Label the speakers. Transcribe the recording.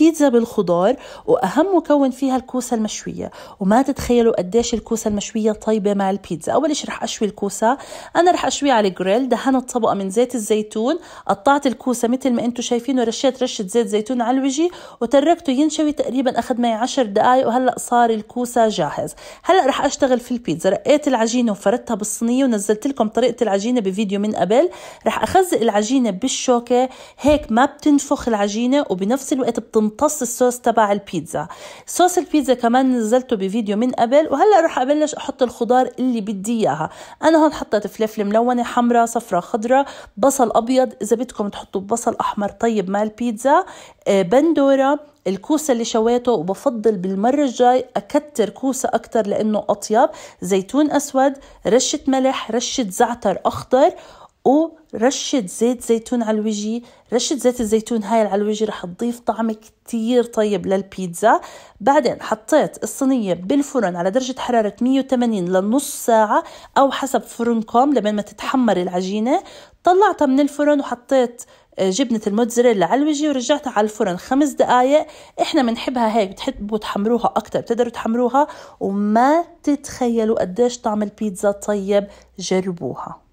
Speaker 1: بيتزا بالخضار واهم مكون فيها الكوسه المشويه وما تتخيلوا قديش الكوسه المشويه طيبه مع البيتزا اول شيء رح اشوي الكوسه انا رح اشوي على الجريل دهنت طبقه من زيت الزيتون قطعت الكوسه مثل ما انتم شايفين ورشيت رشه زيت زيتون على الوجه وتركته ينشوي تقريبا اخذ معي 10 دقائق وهلا صار الكوسه جاهز هلا رح اشتغل في البيتزا رقيت العجينه وفردتها بالصينيه ونزلت لكم طريقه العجينه بفيديو من قبل رح اخزق العجينه بالشوكه هيك ما بتنفخ العجينه وبنفس الوقت بتنضغط بتمتص الصوص تبع البيتزا صوص البيتزا كمان نزلته بفيديو من قبل وهلا رح ابلش احط الخضار اللي بدي اياها انا هون حطيت فلفل ملونه حمراء صفراء خضراء بصل ابيض اذا بدكم تحطوا بصل احمر طيب مع البيتزا آه، بندوره الكوسه اللي شويته وبفضل بالمره الجاي اكتر كوسه اكتر لانه اطيب زيتون اسود رشه ملح رشه زعتر اخضر ورشة زيت زيتون على الوجه رشة زيت الزيتون هاي على الوجه رح تضيف طعم كتير طيب للبيتزا بعدين حطيت الصينية بالفرن على درجة حرارة 180 لنص ساعة أو حسب فرنكم لبين ما تتحمر العجينة طلعتها من الفرن وحطيت آه، جبنة الموتزاريلا على الوجه ورجعتها على الفرن خمس دقايق احنا بنحبها هيك بتحبوا تحمروها اكتر بتقدروا تحمروها وما تتخيلوا قديش طعم البيتزا طيب جربوها